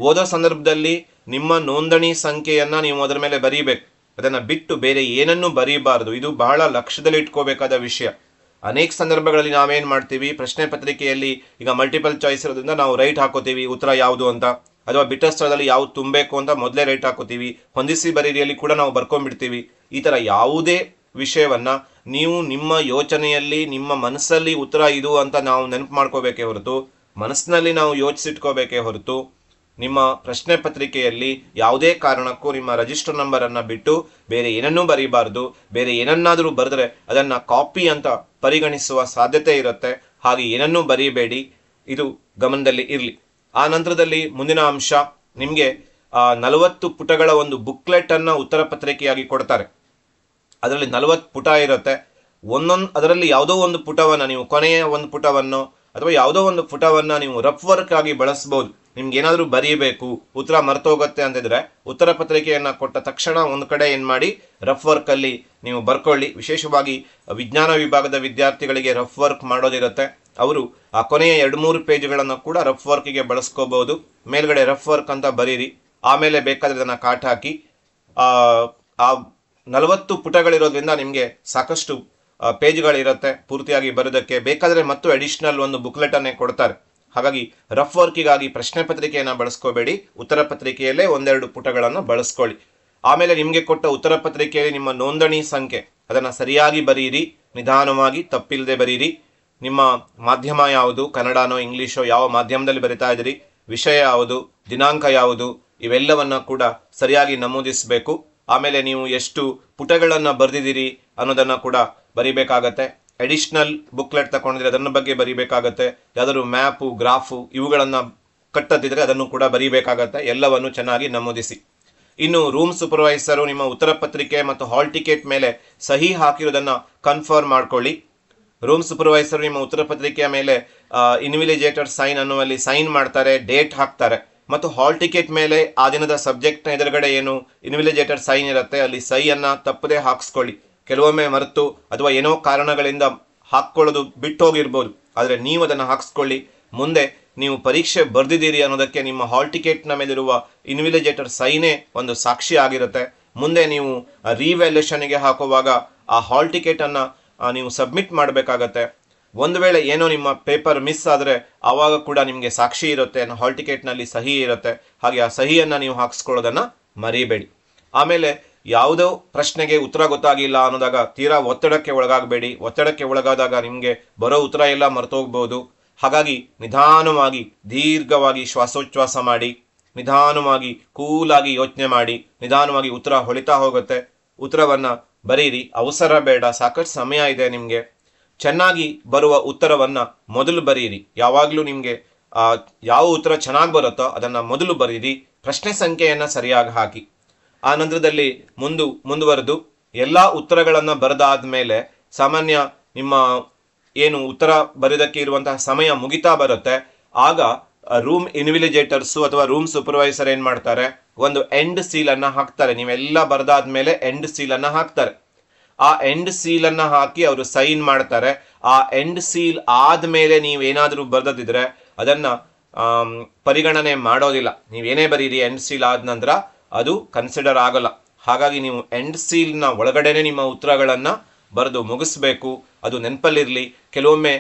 ಓದೋ ಸಂದರ್ಭದಲ್ಲಿ ನಿಮ್ಮ ನೋಂದಣಿ ಸಂಖ್ಯೆಯನ್ನು ನೀವು ಅದರ ಮೇಲೆ ಬರೀಬೇಕು ಅದನ್ನು ಬಿಟ್ಟು ಬೇರೆ ಏನನ್ನೂ ಬರೀಬಾರದು ಇದು ಬಹಳ ಲಕ್ಷ್ಯದಲ್ಲಿ ಇಟ್ಕೋಬೇಕಾದ ವಿಷಯ ಅನೇಕ ಸಂದರ್ಭಗಳಲ್ಲಿ ನಾವೇನು ಮಾಡ್ತೀವಿ ಪ್ರಶ್ನೆ ಪತ್ರಿಕೆಯಲ್ಲಿ ಈಗ ಮಲ್ಟಿಪಲ್ ಚಾಯ್ಸ್ ಇರೋದ್ರಿಂದ ನಾವು ರೈಟ್ ಹಾಕೋತೀವಿ ಉತ್ತರ ಯಾವುದು ಅಂತ ಅಥವಾ ಬಿಟ್ಟ ಸ್ಥಳದಲ್ಲಿ ಯಾವ್ದು ತುಂಬಬೇಕು ಅಂತ ಮೊದಲೇ ರೈಟ್ ಹಾಕೋತೀವಿ ಹೊಂದಿಸಿ ಬರೀರಿಯಲ್ಲಿ ಕೂಡ ನಾವು ಬರ್ಕೊಂಡ್ಬಿಡ್ತೀವಿ ಈ ಥರ ಯಾವುದೇ ವಿಷಯವನ್ನು ನೀವು ನಿಮ್ಮ ಯೋಚನೆಯಲ್ಲಿ ನಿಮ್ಮ ಮನಸ್ಸಲ್ಲಿ ಉತ್ತರ ಇದು ಅಂತ ನಾವು ನೆನಪು ಮಾಡ್ಕೋಬೇಕೇ ಹೊರತು ಮನಸ್ಸಿನಲ್ಲಿ ನಾವು ಯೋಚಿಸಿಟ್ಕೋಬೇಕೇ ಹೊರತು ನಿಮ್ಮ ಪ್ರಶ್ನೆ ಪತ್ರಿಕೆಯಲ್ಲಿ ಯಾವುದೇ ಕಾರಣಕ್ಕೂ ನಿಮ್ಮ ರಿಜಿಸ್ಟರ್ ನಂಬರನ್ನು ಬಿಟ್ಟು ಬೇರೆ ಏನನ್ನೂ ಬರೀಬಾರ್ದು ಬೇರೆ ಏನನ್ನಾದರೂ ಬರೆದ್ರೆ ಅದನ್ನು ಕಾಪಿ ಅಂತ ಪರಿಗಣಿಸುವ ಸಾಧ್ಯತೆ ಇರುತ್ತೆ ಹಾಗೆ ಏನನ್ನೂ ಬರೀಬೇಡಿ ಇದು ಗಮನದಲ್ಲಿ ಇರಲಿ ಆ ನಂತರದಲ್ಲಿ ಮುಂದಿನ ಅಂಶ ನಿಮಗೆ ನಲವತ್ತು ಪುಟಗಳ ಒಂದು ಬುಕ್ಲೆಟ್ ಅನ್ನ ಉತ್ತರ ಪತ್ರಿಕೆಯಾಗಿ ಕೊಡ್ತಾರೆ ಅದರಲ್ಲಿ ನಲವತ್ತು ಪುಟ ಇರುತ್ತೆ ಒಂದೊಂದು ಅದರಲ್ಲಿ ಯಾವುದೋ ಒಂದು ಪುಟವನ್ನು ನೀವು ಕೊನೆಯ ಒಂದು ಪುಟವನ್ನು ಅಥವಾ ಯಾವುದೋ ಒಂದು ಪುಟವನ್ನು ನೀವು ರಫ್ ವರ್ಕ್ ಆಗಿ ಬಳಸ್ಬೋದು ನಿಮ್ಗೆ ಏನಾದರೂ ಬರೀಬೇಕು ಉತ್ತರ ಮರ್ತೋಗುತ್ತೆ ಅಂತಿದ್ರೆ ಉತ್ತರ ಪತ್ರಿಕೆಯನ್ನು ಕೊಟ್ಟ ತಕ್ಷಣ ಒಂದು ಕಡೆ ಏನು ಮಾಡಿ ರಫ್ ವರ್ಕಲ್ಲಿ ನೀವು ಬರ್ಕೊಳ್ಳಿ ವಿಶೇಷವಾಗಿ ವಿಜ್ಞಾನ ವಿಭಾಗದ ವಿದ್ಯಾರ್ಥಿಗಳಿಗೆ ರಫ್ ವರ್ಕ್ ಮಾಡೋದಿರುತ್ತೆ ಅವರು ಆ ಕೊನೆಯ ಎರಡು ಮೂರು ಪೇಜ್ಗಳನ್ನು ಕೂಡ ರಫ್ ವರ್ಕಿಗೆ ಬಳಸ್ಕೋಬೋದು ಮೇಲ್ಗಡೆ ರಫ್ ವರ್ಕ್ ಅಂತ ಬರೀರಿ ಆಮೇಲೆ ಬೇಕಾದರೆ ಅದನ್ನು ಕಾಟ್ ಹಾಕಿ ಆ ನಲವತ್ತು ಪುಟಗಳಿರೋದ್ರಿಂದ ನಿಮಗೆ ಸಾಕಷ್ಟು ಪೇಜ್ಗಳಿರುತ್ತೆ ಪೂರ್ತಿಯಾಗಿ ಬರೋದಕ್ಕೆ ಬೇಕಾದರೆ ಮತ್ತು ಅಡಿಷ್ನಲ್ ಒಂದು ಬುಕ್ಲೆಟನ್ನೇ ಕೊಡ್ತಾರೆ ಹಾಗಾಗಿ ರಫ್ ವರ್ಕಿಗಾಗಿ ಪ್ರಶ್ನೆ ಪತ್ರಿಕೆಯನ್ನು ಬಳಸ್ಕೋಬೇಡಿ ಉತ್ತರ ಪತ್ರಿಕೆಯಲ್ಲೇ ಒಂದೆರಡು ಪುಟಗಳನ್ನು ಬಳಸ್ಕೊಳ್ಳಿ ಆಮೇಲೆ ನಿಮಗೆ ಕೊಟ್ಟ ಉತ್ತರ ಪತ್ರಿಕೆಯಲ್ಲಿ ನಿಮ್ಮ ನೋಂದಣಿ ಸಂಖ್ಯೆ ಅದನ್ನು ಸರಿಯಾಗಿ ಬರೀರಿ ನಿಧಾನವಾಗಿ ತಪ್ಪಿಲ್ಲದೆ ಬರೀರಿ ನಿಮ್ಮ ಮಾಧ್ಯಮ ಯಾವುದು ಕನ್ನಡನೋ ಇಂಗ್ಲೀಷೋ ಯಾವ ಮಾಧ್ಯಮದಲ್ಲಿ ಬರಿತಾ ಇದ್ದೀರಿ ವಿಷಯ ಯಾವುದು ದಿನಾಂಕ ಯಾವುದು ಇವೆಲ್ಲವನ್ನು ಕೂಡ ಸರಿಯಾಗಿ ನಮೂದಿಸಬೇಕು ಆಮೇಲೆ ನೀವು ಎಷ್ಟು ಪುಟಗಳನ್ನು ಬರೆದಿದ್ದೀರಿ ಅನ್ನೋದನ್ನು ಕೂಡ ಬರಿಬೇಕಾಗತ್ತೆ ಎಡಿಷ್ನಲ್ ಬುಕ್ಲೆಟ್ ತಗೊಂಡಿದ್ರೆ ಅದನ್ನ ಬಗ್ಗೆ ಬರೀಬೇಕಾಗತ್ತೆ ಯಾವ್ದಾದ್ರು ಮ್ಯಾಪು ಗ್ರಾಫು ಇವುಗಳನ್ನು ಕಟ್ಟದಿದ್ರೆ ಅದನ್ನು ಕೂಡ ಬರೀಬೇಕಾಗತ್ತೆ ಎಲ್ಲವನ್ನು ಚೆನ್ನಾಗಿ ನಮೂದಿಸಿ ಇನ್ನು ರೂಮ್ ಸೂಪರ್ವೈಸರು ನಿಮ್ಮ ಉತ್ತರ ಪತ್ರಿಕೆ ಮತ್ತು ಹಾಲ್ ಟಿಕೆಟ್ ಮೇಲೆ ಸಹಿ ಹಾಕಿರೋದನ್ನು ಕನ್ಫರ್ಮ್ ಮಾಡ್ಕೊಳ್ಳಿ ರೂಮ್ ಸೂಪರ್ವೈಸರ್ ನಿಮ್ಮ ಉತ್ತರ ಪತ್ರಿಕೆಯ ಮೇಲೆ ಇನ್ವಿಲಿಜೇಟರ್ ಸೈನ್ ಅನ್ನುವಲ್ಲಿ ಸೈನ್ ಮಾಡ್ತಾರೆ ಡೇಟ್ ಹಾಕ್ತಾರೆ ಮತ್ತು ಹಾಲ್ ಟಿಕೆಟ್ ಮೇಲೆ ಆ ದಿನದ ಸಬ್ಜೆಕ್ಟ್ನ ಎದುರುಗಡೆ ಏನು ಇನ್ವಿಲಿಜೇಟರ್ ಸೈನ್ ಇರುತ್ತೆ ಅಲ್ಲಿ ಸಹಿಯನ್ನು ತಪ್ಪದೇ ಹಾಕಿಸ್ಕೊಳ್ಳಿ ಕೆಲವೊಮ್ಮೆ ಮರೆತು ಅಥವಾ ಏನೋ ಕಾರಣಗಳಿಂದ ಹಾಕ್ಕೊಳ್ಳೋದು ಬಿಟ್ಟು ಹೋಗಿರ್ಬೋದು ಆದರೆ ನೀವು ಅದನ್ನು ಹಾಕಿಸ್ಕೊಳ್ಳಿ ಮುಂದೆ ನೀವು ಪರೀಕ್ಷೆ ಬರೆದಿದ್ದೀರಿ ಅನ್ನೋದಕ್ಕೆ ನಿಮ್ಮ ಹಾಲ್ ಟಿಕೆಟ್ನ ಮೇಲಿರುವ ಇನ್ವಿಲಿಜೇಟರ್ ಸೈನೇ ಒಂದು ಸಾಕ್ಷಿ ಆಗಿರುತ್ತೆ ಮುಂದೆ ನೀವು ರಿವ್ಯಾಲ್ಯೂಷನ್ಗೆ ಹಾಕುವಾಗ ಆ ಹಾಲ್ ಟಿಕೆಟನ್ನು ನೀವು ಸಬ್ಮಿಟ್ ಮಾಡಬೇಕಾಗತ್ತೆ ಒಂದು ವೇಳೆ ಏನೋ ನಿಮ್ಮ ಪೇಪರ್ ಮಿಸ್ ಆದರೆ ಆವಾಗ ಕೂಡ ನಿಮಗೆ ಸಾಕ್ಷಿ ಇರುತ್ತೆ ಹಾಲ್ ಟಿಕೆಟ್ನಲ್ಲಿ ಸಹಿ ಇರುತ್ತೆ ಹಾಗೆ ಆ ಸಹಿಯನ್ನು ನೀವು ಹಾಕಿಸ್ಕೊಳ್ಳೋದನ್ನು ಮರೀಬೇಡಿ ಆಮೇಲೆ ಯಾವುದೋ ಪ್ರಶ್ನೆಗೆ ಉತ್ತರ ಗೊತ್ತಾಗಿಲ್ಲ ಅನ್ನೋದಾಗ ತೀರಾ ಒತ್ತಡಕ್ಕೆ ಒಳಗಾಗಬೇಡಿ ಒತ್ತಡಕ್ಕೆ ಒಳಗಾದಾಗ ನಿಮಗೆ ಬರೋ ಉತ್ತರ ಎಲ್ಲ ಮರೆತೋಗ್ಬೋದು ಹಾಗಾಗಿ ನಿಧಾನವಾಗಿ ದೀರ್ಘವಾಗಿ ಶ್ವಾಸೋಚ್ಛ್ವಾಸ ಮಾಡಿ ನಿಧಾನವಾಗಿ ಕೂಲಾಗಿ ಯೋಚನೆ ಮಾಡಿ ನಿಧಾನವಾಗಿ ಉತ್ತರ ಹೊಳಿತಾ ಹೋಗುತ್ತೆ ಉತ್ತರವನ್ನು ಬರೀರಿ ಅವಸರ ಬೇಡ ಸಾಕಷ್ಟು ಸಮಯ ಇದೆ ನಿಮಗೆ ಚೆನ್ನಾಗಿ ಬರುವ ಉತ್ತರವನ್ನು ಮೊದಲು ಬರೀರಿ ಯಾವಾಗಲೂ ನಿಮಗೆ ಯಾವ ಉತ್ತರ ಚೆನ್ನಾಗಿ ಬರುತ್ತೋ ಅದನ್ನು ಮೊದಲು ಬರೀರಿ ಪ್ರಶ್ನೆ ಸಂಖ್ಯೆಯನ್ನು ಸರಿಯಾಗಿ ಹಾಕಿ ಆ ನಂತರದಲ್ಲಿ ಮುಂದು ಮುಂದುವರೆದು ಎಲ್ಲ ಉತ್ತರಗಳನ್ನು ಬರೆದಾದ ಮೇಲೆ ಸಾಮಾನ್ಯ ನಿಮ್ಮ ಏನು ಉತ್ತರ ಬರೆಯೋದಕ್ಕೆ ಇರುವಂತಹ ಸಮಯ ಮುಗಿತಾ ಬರುತ್ತೆ ಆಗ ರೂಮ್ ಇನ್ವಿಲಿಜೇಟರ್ಸು ಅಥವಾ ರೂಮ್ ಸೂಪರ್ವೈಸರ್ ಏನು ಮಾಡ್ತಾರೆ ಒಂದು ಎಂಡ್ ಸೀಲನ್ನು ಹಾಕ್ತಾರೆ ನೀವೆಲ್ಲ ಬರೆದಾದ ಮೇಲೆ ಎಂಡ್ ಸೀಲನ್ನು ಹಾಕ್ತಾರೆ ಆ ಎಂಡ್ ಸೀಲನ್ನು ಹಾಕಿ ಅವರು ಸೈನ್ ಮಾಡ್ತಾರೆ ಆ ಎಂಡ್ ಸೀಲ್ ಆದಮೇಲೆ ನೀವೇನಾದರೂ ಬರೆದಿದ್ರೆ ಅದನ್ನು ಪರಿಗಣನೆ ಮಾಡೋದಿಲ್ಲ ನೀವೇನೇ ಬರೀರಿ ಎಂಡ್ ಸೀಲ್ ಆದ ನಂತರ ಅದು ಕನ್ಸಿಡರ್ ಆಗಲ್ಲ ಹಾಗಾಗಿ ನೀವು ಎಂಡ್ ಸೀಲ್ನ ಒಳಗಡೆನೆ ನಿಮ್ಮ ಉತ್ತರಗಳನ್ನು ಬರೆದು ಮುಗಿಸ್ಬೇಕು ಅದು ನೆನಪಲ್ಲಿರಲಿ ಕೆಲವೊಮ್ಮೆ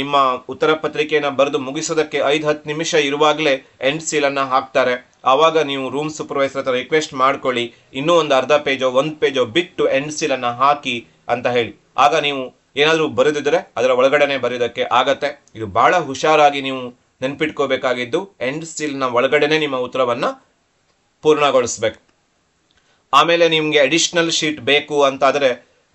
ನಿಮ್ಮ ಉತ್ತರ ಪತ್ರಿಕೆಯನ್ನು ಬರೆದು ಮುಗಿಸೋದಕ್ಕೆ ಐದು ಹತ್ತು ನಿಮಿಷ ಇರುವಾಗಲೇ ಎಂಡ್ ಸೀಲನ್ನು ಹಾಕ್ತಾರೆ ಆವಾಗ ನೀವು ರೂಮ್ ಸೂಪರ್ವೈಸರ್ ಹತ್ರ ರಿಕ್ವೆಸ್ಟ್ ಮಾಡ್ಕೊಳ್ಳಿ ಇನ್ನೂ ಒಂದು ಅರ್ಧ ಪೇಜೋ ಒಂದು ಪೇಜೋ ಬಿಟ್ಟು ಎಂಡ್ ಸೀಲನ್ನು ಹಾಕಿ ಅಂತ ಹೇಳಿ ಆಗ ನೀವು ಏನಾದರೂ ಬರೆದಿದ್ರೆ ಅದರ ಒಳಗಡೆನೆ ಬರೆಯೋದಕ್ಕೆ ಆಗತ್ತೆ ಇದು ಬಹಳ ಹುಷಾರಾಗಿ ನೀವು ನೆನ್ಪಿಟ್ಕೋಬೇಕಾಗಿದ್ದು ಎಂಡ್ ಸೀಲ್ನ ಒಳಗಡೆನೆ ನಿಮ್ಮ ಉತ್ತರವನ್ನು ಪೂರ್ಣಗೊಳಿಸ್ಬೇಕು ಆಮೇಲೆ ನಿಮಗೆ ಅಡಿಷ್ನಲ್ ಶೀಟ್ ಬೇಕು ಅಂತಾದರೆ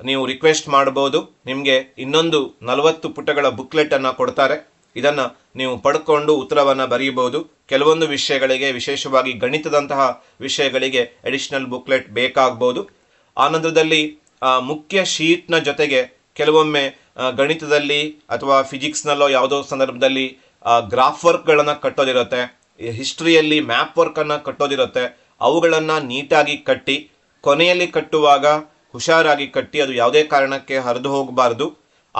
ನೀವು ರಿಕ್ವೆಸ್ಟ್ ಮಾಡ್ಬೋದು ನಿಮಗೆ ಇನ್ನೊಂದು ನಲವತ್ತು ಪುಟಗಳ ಬುಕ್ಲೆಟನ್ನು ಕೊಡ್ತಾರೆ ಇದನ್ನು ನೀವು ಪಡ್ಕೊಂಡು ಉತ್ತರವನ್ನು ಬರೆಯಬಹುದು ಕೆಲವೊಂದು ವಿಷಯಗಳಿಗೆ ವಿಶೇಷವಾಗಿ ಗಣಿತದಂತಹ ವಿಷಯಗಳಿಗೆ ಅಡಿಷ್ನಲ್ ಬುಕ್ಲೆಟ್ ಬೇಕಾಗ್ಬೋದು ಆನಂತರದಲ್ಲಿ ಮುಖ್ಯ ಶೀಟ್ನ ಜೊತೆಗೆ ಕೆಲವೊಮ್ಮೆ ಗಣಿತದಲ್ಲಿ ಅಥವಾ ಫಿಸಿಕ್ಸ್ನಲ್ಲೋ ಯಾವುದೋ ಸಂದರ್ಭದಲ್ಲಿ ಗ್ರಾಫ್ ವರ್ಕ್ಗಳನ್ನು ಕಟ್ಟೋದಿರುತ್ತೆ ಹಿಸ್ಟ್ರಿಯಲ್ಲಿ ಮ್ಯಾಪ್ ವರ್ಕನ್ನು ಕಟ್ಟೋದಿರುತ್ತೆ ಅವುಗಳನ್ನು ನೀಟಾಗಿ ಕಟ್ಟಿ ಕೊನೆಯಲ್ಲಿ ಕಟ್ಟುವಾಗ ಹುಷಾರಾಗಿ ಕಟ್ಟಿ ಅದು ಯಾವುದೇ ಕಾರಣಕ್ಕೆ ಹರಿದು ಹೋಗಬಾರ್ದು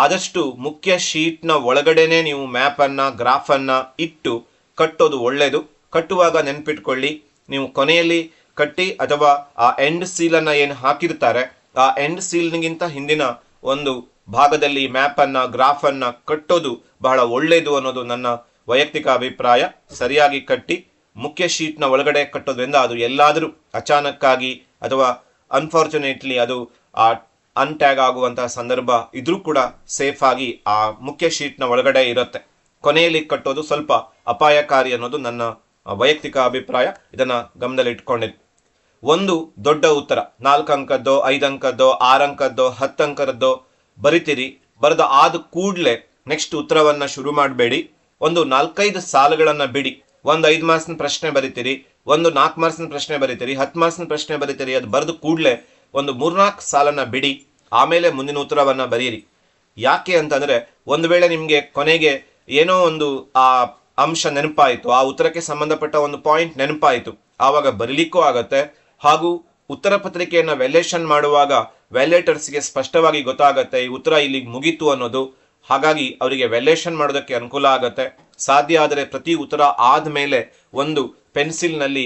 ಆದಷ್ಟು ಮುಖ್ಯ ಶೀಟ್ನ ಒಳಗಡೆನೆ ನೀವು ಮ್ಯಾಪನ್ನು ಗ್ರಾಫನ್ನು ಇಟ್ಟು ಕಟ್ಟೋದು ಒಳ್ಳೆಯದು ಕಟ್ಟುವಾಗ ನೆನ್ಪಿಟ್ಕೊಳ್ಳಿ ನೀವು ಕೊನೆಯಲ್ಲಿ ಕಟ್ಟಿ ಅಥವಾ ಆ ಎಂಡ್ ಸೀಲನ್ನು ಏನು ಹಾಕಿರ್ತಾರೆ ಆ ಎಂಡ್ ಸೀಲ್ನಿಗಿಂತ ಹಿಂದಿನ ಒಂದು ಭಾಗದಲ್ಲಿ ಮ್ಯಾಪನ್ನು ಗ್ರಾಫನ್ನು ಕಟ್ಟೋದು ಬಹಳ ಒಳ್ಳೆಯದು ಅನ್ನೋದು ನನ್ನ ವೈಯಕ್ತಿಕ ಅಭಿಪ್ರಾಯ ಸರಿಯಾಗಿ ಕಟ್ಟಿ ಮುಖ್ಯ ಶೀಟ್ನ ಒಳಗಡೆ ಕಟ್ಟೋದ್ರಿಂದ ಅದು ಎಲ್ಲಾದರೂ ಅಚಾನಕ್ಕಾಗಿ ಅಥವಾ ಅನ್ಫಾರ್ಚುನೇಟ್ಲಿ ಅದು ಆ ಅನ್ಟ್ಯಾಗ್ ಆಗುವಂತಹ ಸಂದರ್ಭ ಇದ್ರೂ ಕೂಡ ಸೇಫ್ ಆಗಿ ಆ ಮುಖ್ಯ ಶೀಟ್ನ ಒಳಗಡೆ ಇರುತ್ತೆ ಕೊನೆಯಲ್ಲಿ ಕಟ್ಟೋದು ಸ್ವಲ್ಪ ಅಪಾಯಕಾರಿ ಅನ್ನೋದು ನನ್ನ ವೈಯಕ್ತಿಕ ಅಭಿಪ್ರಾಯ ಇದನ್ನ ಗಮನದಲ್ಲಿಟ್ಕೊಂಡಿದ್ದೆ ಒಂದು ದೊಡ್ಡ ಉತ್ತರ ನಾಲ್ಕು ಅಂಕದ್ದೋ ಐದಂಕದ್ದೋ ಹತ್ತು ಅಂಕದ್ದೋ ಬರಿತೀರಿ ಬರೆದ ಆದ ಕೂಡಲೇ ನೆಕ್ಸ್ಟ್ ಉತ್ತರವನ್ನು ಶುರು ಮಾಡಬೇಡಿ ಒಂದು ನಾಲ್ಕೈದು ಸಾಲುಗಳನ್ನ ಬಿಡಿ ಒಂದು ಐದು ಮಾರ್ಕ್ಸ್ನ ಪ್ರಶ್ನೆ ಬರಿತೀರಿ ಒಂದು ನಾಲ್ಕು ಮಾರ್ಕ್ಸ್ನ ಪ್ರಶ್ನೆ ಬರೀತೀರಿ ಹತ್ತು ಮಾರ್ಕ್ಸ್ನ ಪ್ರಶ್ನೆ ಬರಿತೀರಿ ಅದು ಬರೆದು ಕೂಡಲೇ ಒಂದು ಮೂರ್ನಾಲ್ಕು ಸಾಲನ್ನ ಬಿಡಿ ಆಮೇಲೆ ಮುಂದಿನ ಉತ್ತರವನ್ನು ಬರೆಯಿರಿ ಯಾಕೆ ಅಂತಂದ್ರೆ ಒಂದು ವೇಳೆ ನಿಮಗೆ ಕೊನೆಗೆ ಏನೋ ಒಂದು ಆ ಅಂಶ ನೆನಪಾಯಿತು ಆ ಉತ್ತರಕ್ಕೆ ಸಂಬಂಧಪಟ್ಟ ಒಂದು ಪಾಯಿಂಟ್ ನೆನಪಾಯಿತು ಆವಾಗ ಬರೀಲಿಕ್ಕೂ ಆಗತ್ತೆ ಹಾಗೂ ಉತ್ತರ ಪತ್ರಿಕೆಯನ್ನು ವ್ಯಾಲ್ಯೂಷನ್ ಮಾಡುವಾಗ ವ್ಯಾಲ್ಯೇಟರ್ಸ್ಗೆ ಸ್ಪಷ್ಟವಾಗಿ ಗೊತ್ತಾಗತ್ತೆ ಈ ಉತ್ತರ ಇಲ್ಲಿಗೆ ಮುಗೀತು ಅನ್ನೋದು ಹಾಗಾಗಿ ಅವರಿಗೆ ವೆಲೇಷನ್ ಮಾಡೋದಕ್ಕೆ ಅನುಕೂಲ ಆಗುತ್ತೆ ಸಾಧ್ಯ ಆದರೆ ಪ್ರತಿ ಉತ್ತರ ಮೇಲೆ ಒಂದು ಪೆನ್ಸಿಲ್ನಲ್ಲಿ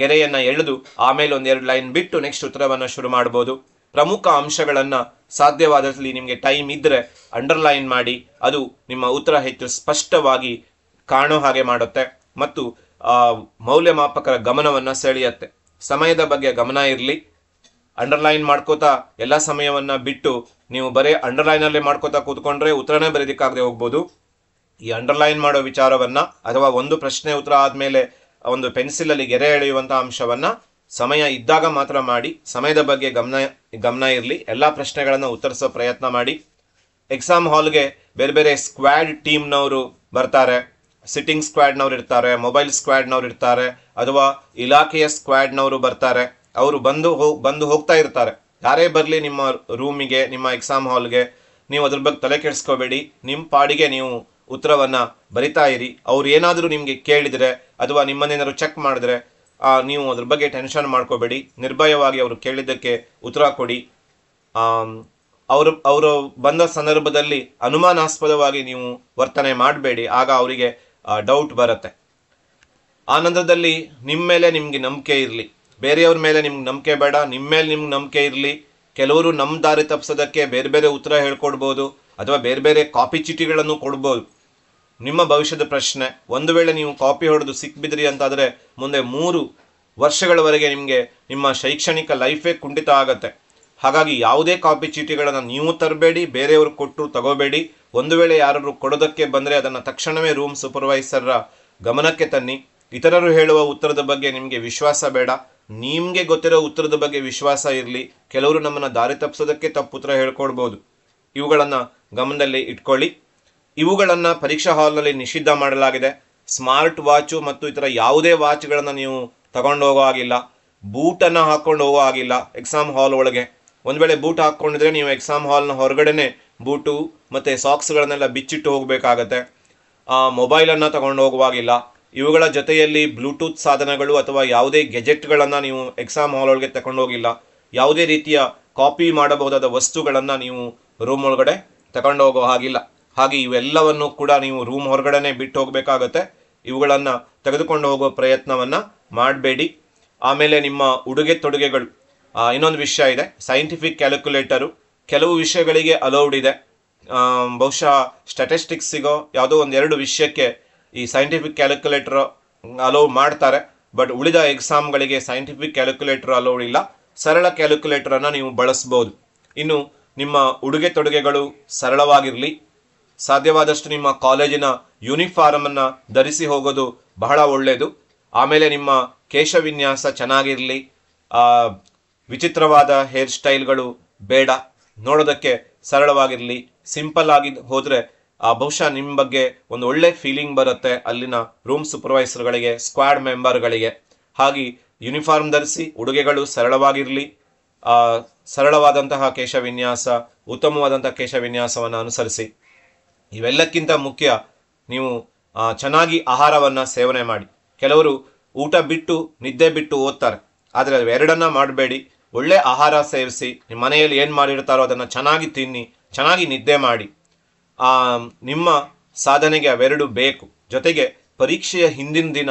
ಗೆರೆಯನ್ನು ಎಳೆದು ಆಮೇಲೆ ಒಂದೆರಡು ಲೈನ್ ಬಿಟ್ಟು ನೆಕ್ಸ್ಟ್ ಉತ್ತರವನ್ನು ಶುರು ಮಾಡ್ಬೋದು ಪ್ರಮುಖ ಅಂಶಗಳನ್ನು ಸಾಧ್ಯವಾದಲ್ಲಿ ನಿಮಗೆ ಟೈಮ್ ಇದ್ದರೆ ಅಂಡರ್ಲೈನ್ ಮಾಡಿ ಅದು ನಿಮ್ಮ ಉತ್ತರ ಹೆಚ್ಚು ಸ್ಪಷ್ಟವಾಗಿ ಕಾಣೋ ಹಾಗೆ ಮಾಡುತ್ತೆ ಮತ್ತು ಮೌಲ್ಯಮಾಪಕರ ಗಮನವನ್ನು ಸೆಳೆಯುತ್ತೆ ಸಮಯದ ಬಗ್ಗೆ ಗಮನ ಇರಲಿ ಅಂಡರ್ಲೈನ್ ಮಾಡ್ಕೋತಾ ಎಲ್ಲ ಸಮಯವನ್ನ ಬಿಟ್ಟು ನೀವು ಬರೀ ಅಂಡರ್ಲೈನಲ್ಲೇ ಮಾಡ್ಕೋತಾ ಕೂತ್ಕೊಂಡ್ರೆ ಉತ್ತರನೇ ಬರೀದಿಕ್ಕಾಗದೆ ಹೋಗ್ಬೋದು ಈ ಅಂಡರ್ಲೈನ್ ಮಾಡೋ ವಿಚಾರವನ್ನ ಅಥವಾ ಒಂದು ಪ್ರಶ್ನೆ ಉತ್ತರ ಆದಮೇಲೆ ಒಂದು ಪೆನ್ಸಿಲಲ್ಲಿ ಗೆರೆ ಎಳೆಯುವಂಥ ಅಂಶವನ್ನ ಸಮಯ ಇದ್ದಾಗ ಮಾತ್ರ ಮಾಡಿ ಸಮಯದ ಬಗ್ಗೆ ಗಮನ ಗಮನ ಇರಲಿ ಎಲ್ಲ ಪ್ರಶ್ನೆಗಳನ್ನು ಉತ್ತರಿಸೋ ಪ್ರಯತ್ನ ಮಾಡಿ ಎಕ್ಸಾಮ್ ಹಾಲ್ಗೆ ಬೇರೆ ಬೇರೆ ಸ್ಕ್ವಾಡ್ ಟೀಮ್ನವರು ಬರ್ತಾರೆ ಸಿಟ್ಟಿಂಗ್ ಸ್ಕ್ವಾಡ್ನವ್ರು ಇರ್ತಾರೆ ಮೊಬೈಲ್ ಸ್ಕ್ವಾಡ್ನವ್ರು ಇರ್ತಾರೆ ಅಥವಾ ಇಲಾಖೆಯ ಸ್ಕ್ವಾಡ್ನವರು ಬರ್ತಾರೆ ಅವರು ಬಂದು ಹೋ ಬಂದು ಹೋಗ್ತಾ ಇರ್ತಾರೆ ಯಾರೇ ಬರಲಿ ನಿಮ್ಮ ರೂಮಿಗೆ ನಿಮ್ಮ ಎಕ್ಸಾಮ್ ಹಾಲ್ಗೆ ನೀವು ಅದ್ರ ಬಗ್ಗೆ ತಲೆ ಕೆಡಿಸ್ಕೋಬೇಡಿ ನಿಮ್ಮ ಪಾಡಿಗೆ ನೀವು ಉತ್ತರವನ್ನು ಬರಿತಾ ಇರಿ ಅವ್ರು ಏನಾದರೂ ನಿಮಗೆ ಕೇಳಿದರೆ ಅಥವಾ ನಿಮ್ಮನ್ನೇನಾದ್ರು ಚೆಕ್ ಮಾಡಿದ್ರೆ ನೀವು ಅದ್ರ ಬಗ್ಗೆ ಟೆನ್ಷನ್ ಮಾಡ್ಕೋಬೇಡಿ ನಿರ್ಭಯವಾಗಿ ಅವರು ಕೇಳಿದ್ದಕ್ಕೆ ಉತ್ತರ ಕೊಡಿ ಅವರು ಅವರು ಬಂದ ಸಂದರ್ಭದಲ್ಲಿ ಅನುಮಾನಾಸ್ಪದವಾಗಿ ನೀವು ವರ್ತನೆ ಮಾಡಬೇಡಿ ಆಗ ಅವರಿಗೆ ಡೌಟ್ ಬರುತ್ತೆ ಆ ನಂತರದಲ್ಲಿ ನಿಮ್ಮ ಮೇಲೆ ನಿಮಗೆ ನಂಬಿಕೆ ಇರಲಿ ಬೇರೆಯವ್ರ ಮೇಲೆ ನಿಮ್ಗೆ ನಂಬಿಕೆ ಬೇಡ ನಿಮ್ಮ ಮೇಲೆ ನಿಮ್ಗೆ ನಂಬಿಕೆ ಇರಲಿ ಕೆಲವರು ನಮ್ಮ ದಾರಿ ತಪ್ಪಿಸೋದಕ್ಕೆ ಬೇರೆ ಬೇರೆ ಉತ್ತರ ಹೇಳ್ಕೊಡ್ಬೋದು ಅಥವಾ ಬೇರೆ ಬೇರೆ ಕಾಪಿ ಚೀಟಿಗಳನ್ನು ಕೊಡ್ಬೋದು ನಿಮ್ಮ ಭವಿಷ್ಯದ ಪ್ರಶ್ನೆ ಒಂದು ವೇಳೆ ನೀವು ಕಾಪಿ ಹೊಡೆದು ಸಿಕ್ಬಿದ್ರಿ ಅಂತಾದರೆ ಮುಂದೆ ಮೂರು ವರ್ಷಗಳವರೆಗೆ ನಿಮಗೆ ನಿಮ್ಮ ಶೈಕ್ಷಣಿಕ ಲೈಫೇ ಕುಂಠಿತ ಆಗತ್ತೆ ಹಾಗಾಗಿ ಯಾವುದೇ ಕಾಪಿ ಚೀಟಿಗಳನ್ನು ನೀವು ತರಬೇಡಿ ಬೇರೆಯವರು ಕೊಟ್ಟರು ತಗೋಬೇಡಿ ಒಂದು ವೇಳೆ ಯಾರಾದರೂ ಕೊಡೋದಕ್ಕೆ ಬಂದರೆ ಅದನ್ನು ತಕ್ಷಣವೇ ರೂಮ್ ಸೂಪರ್ವೈಸರ್ರ ಗಮನಕ್ಕೆ ತನ್ನಿ ಇತರರು ಹೇಳುವ ಉತ್ತರದ ಬಗ್ಗೆ ನಿಮಗೆ ವಿಶ್ವಾಸ ಬೇಡ ನಿಮಗೆ ಗೊತ್ತಿರೋ ಉತ್ತರದ ಬಗ್ಗೆ ವಿಶ್ವಾಸ ಇರಲಿ ಕೆಲವರು ನಮ್ಮನ್ನು ದಾರಿ ತಪ್ಪಿಸೋದಕ್ಕೆ ತಪ್ಪು ಉತ್ತರ ಹೇಳ್ಕೊಡ್ಬೋದು ಇವುಗಳನ್ನು ಗಮನದಲ್ಲಿ ಇಟ್ಕೊಳ್ಳಿ ಇವುಗಳನ್ನು ಪರೀಕ್ಷಾ ಹಾಲ್ನಲ್ಲಿ ನಿಷಿದ್ಧ ಮಾಡಲಾಗಿದೆ ಸ್ಮಾರ್ಟ್ ವಾಚು ಮತ್ತು ಇತರ ಯಾವುದೇ ವಾಚ್ಗಳನ್ನು ನೀವು ತಗೊಂಡು ಹೋಗೋ ಆಗಿಲ್ಲ ಬೂಟನ್ನು ಹಾಕ್ಕೊಂಡು ಹೋಗೋ ಆಗಿಲ್ಲ ಎಕ್ಸಾಮ್ ಹಾಲ್ ಒಳಗೆ ಒಂದು ವೇಳೆ ಬೂಟ್ ಹಾಕ್ಕೊಂಡಿದ್ರೆ ನೀವು ಎಕ್ಸಾಮ್ ಹಾಲ್ನ ಹೊರಗಡೆನೆ ಬೂಟು ಮತ್ತು ಸಾಕ್ಸ್ಗಳನ್ನೆಲ್ಲ ಬಿಚ್ಚಿಟ್ಟು ಹೋಗಬೇಕಾಗತ್ತೆ ಮೊಬೈಲನ್ನು ತಗೊಂಡು ಹೋಗುವಾಗಿಲ್ಲ ಇವುಗಳ ಜೊತೆಯಲ್ಲಿ ಬ್ಲೂಟೂತ್ ಸಾಧನಗಳು ಅಥವಾ ಯಾವುದೇ ಗೆಜೆಟ್ಗಳನ್ನು ನೀವು ಎಕ್ಸಾಮ್ ಹಾಲ್ ಒಳಗೆ ಹೋಗಿಲ್ಲ ಯಾವುದೇ ರೀತಿಯ ಕಾಪಿ ಮಾಡಬಹುದಾದ ವಸ್ತುಗಳನ್ನು ನೀವು ರೂಮ್ ಒಳಗಡೆ ತಗೊಂಡು ಹೋಗೋ ಹಾಗಿಲ್ಲ ಹಾಗೆ ಇವೆಲ್ಲವನ್ನು ಕೂಡ ನೀವು ರೂಮ್ ಹೊರಗಡೆನೆ ಬಿಟ್ಟು ಹೋಗಬೇಕಾಗತ್ತೆ ಇವುಗಳನ್ನು ತೆಗೆದುಕೊಂಡು ಹೋಗೋ ಪ್ರಯತ್ನವನ್ನು ಮಾಡಬೇಡಿ ಆಮೇಲೆ ನಿಮ್ಮ ಉಡುಗೆ ತೊಡುಗೆಗಳು ಇನ್ನೊಂದು ವಿಷಯ ಇದೆ ಸೈಂಟಿಫಿಕ್ ಕ್ಯಾಲ್ಕುಲೇಟರು ಕೆಲವು ವಿಷಯಗಳಿಗೆ ಅಲೌಡ್ ಇದೆ ಬಹುಶಃ ಸ್ಟ್ಯಾಟಿಸ್ಟಿಕ್ಸಿಗೋ ಯಾವುದೋ ಒಂದೆರಡು ವಿಷಯಕ್ಕೆ ಈ ಸೈಂಟಿಫಿಕ್ ಕ್ಯಾಲ್ಕುಲೇಟರ್ ಅಲೋ ಮಾಡ್ತಾರೆ ಬಟ್ ಉಳಿದ ಎಕ್ಸಾಮ್ಗಳಿಗೆ ಸೈಂಟಿಫಿಕ್ ಕ್ಯಾಲ್ಕುಲೇಟರ್ ಅಲೋ ಇಲ್ಲ ಸರಳ ಕ್ಯಾಲ್ಕುಲೇಟರನ್ನು ನೀವು ಬಳಸ್ಬೋದು ಇನ್ನು ನಿಮ್ಮ ಉಡುಗೆ ತೊಡುಗೆಗಳು ಸರಳವಾಗಿರಲಿ ಸಾಧ್ಯವಾದಷ್ಟು ನಿಮ್ಮ ಕಾಲೇಜಿನ ಯೂನಿಫಾರಮನ್ನು ಧರಿಸಿ ಹೋಗೋದು ಬಹಳ ಒಳ್ಳೆಯದು ಆಮೇಲೆ ನಿಮ್ಮ ಕೇಶವಿನ್ಯಾಸ ಚೆನ್ನಾಗಿರಲಿ ವಿಚಿತ್ರವಾದ ಹೇರ್ ಸ್ಟೈಲ್ಗಳು ಬೇಡ ನೋಡೋದಕ್ಕೆ ಸರಳವಾಗಿರಲಿ ಸಿಂಪಲ್ ಆಗಿ ಹೋದರೆ ಆ ಬಹುಶಃ ನಿಮ್ಮ ಬಗ್ಗೆ ಒಂದು ಒಳ್ಳೆ ಫೀಲಿಂಗ್ ಬರುತ್ತೆ ಅಲ್ಲಿನ ರೂಮ್ ಸೂಪರ್ವೈಸರ್ಗಳಿಗೆ ಸ್ಕ್ವಾಡ್ ಮೆಂಬರ್ಗಳಿಗೆ ಹಾಗೆ ಯೂನಿಫಾರ್ಮ್ ಧರಿಸಿ ಉಡುಗೆಗಳು ಸರಳವಾಗಿರಲಿ ಸರಳವಾದಂತಹ ಕೇಶ ವಿನ್ಯಾಸ ಉತ್ತಮವಾದಂತಹ ಕೇಶ ವಿನ್ಯಾಸವನ್ನು ಅನುಸರಿಸಿ ಇವೆಲ್ಲಕ್ಕಿಂತ ಮುಖ್ಯ ನೀವು ಚೆನ್ನಾಗಿ ಆಹಾರವನ್ನು ಸೇವನೆ ಮಾಡಿ ಕೆಲವರು ಊಟ ಬಿಟ್ಟು ನಿದ್ದೆ ಬಿಟ್ಟು ಓದ್ತಾರೆ ಆದರೆ ಎರಡನ್ನ ಮಾಡಬೇಡಿ ಒಳ್ಳೆ ಆಹಾರ ಸೇವಿಸಿ ನಿಮ್ಮ ಮನೆಯಲ್ಲಿ ಏನು ಮಾಡಿರ್ತಾರೋ ಅದನ್ನು ಚೆನ್ನಾಗಿ ತಿನ್ನಿ ಚೆನ್ನಾಗಿ ನಿದ್ದೆ ಮಾಡಿ ನಿಮ್ಮ ಸಾಧನೆಗೆ ಅವೆರಡು ಬೇಕು ಜೊತೆಗೆ ಪರೀಕ್ಷೆಯ ಹಿಂದಿನ ದಿನ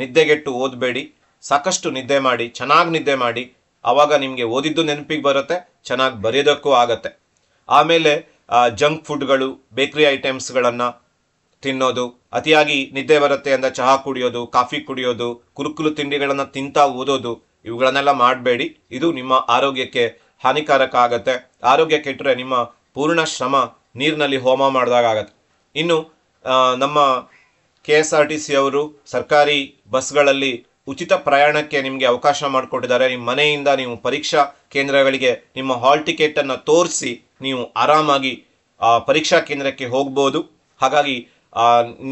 ನಿದ್ದೆಗೆಟ್ಟು ಓದಬೇಡಿ ಸಾಕಷ್ಟು ನಿದ್ದೆ ಮಾಡಿ ಚೆನ್ನಾಗಿ ನಿದ್ದೆ ಮಾಡಿ ಆವಾಗ ನಿಮಗೆ ಓದಿದ್ದು ನೆನಪಿಗೆ ಬರುತ್ತೆ ಚೆನ್ನಾಗಿ ಬರೆಯೋದಕ್ಕೂ ಆಗತ್ತೆ ಆಮೇಲೆ ಜಂಕ್ ಫುಡ್ಗಳು ಬೇಕ್ರಿ ಐಟಮ್ಸ್ಗಳನ್ನು ತಿನ್ನೋದು ಅತಿಯಾಗಿ ನಿದ್ದೆ ಬರುತ್ತೆ ಅಂದ ಚಹಾ ಕುಡಿಯೋದು ಕಾಫಿ ಕುಡಿಯೋದು ಕುರುಕುಲು ತಿಂಡಿಗಳನ್ನು ತಿಂತಾ ಓದೋದು ಇವುಗಳನ್ನೆಲ್ಲ ಮಾಡಬೇಡಿ ಇದು ನಿಮ್ಮ ಆರೋಗ್ಯಕ್ಕೆ ಹಾನಿಕಾರಕ ಆಗತ್ತೆ ಆರೋಗ್ಯ ಕೆಟ್ಟರೆ ನಿಮ್ಮ ಪೂರ್ಣ ಶ್ರಮ ನೀರಿನಲ್ಲಿ ಹೋಮ ಮಾಡಿದಾಗ ಆಗತ್ತೆ ಇನ್ನು ನಮ್ಮ K S R T C ಅವರು ಸರ್ಕಾರಿ ಬಸ್ಗಳಲ್ಲಿ ಉಚಿತ ಪ್ರಯಾಣಕ್ಕೆ ನಿಮಗೆ ಅವಕಾಶ ಮಾಡಿಕೊಟ್ಟಿದ್ದಾರೆ ನಿಮ್ಮ ಮನೆಯಿಂದ ನೀವು ಪರೀಕ್ಷಾ ಕೇಂದ್ರಗಳಿಗೆ ನಿಮ್ಮ ಹಾಲ್ ಟಿಕೆಟನ್ನು ತೋರಿಸಿ ನೀವು ಆರಾಮಾಗಿ ಪರೀಕ್ಷಾ ಕೇಂದ್ರಕ್ಕೆ ಹೋಗ್ಬೋದು ಹಾಗಾಗಿ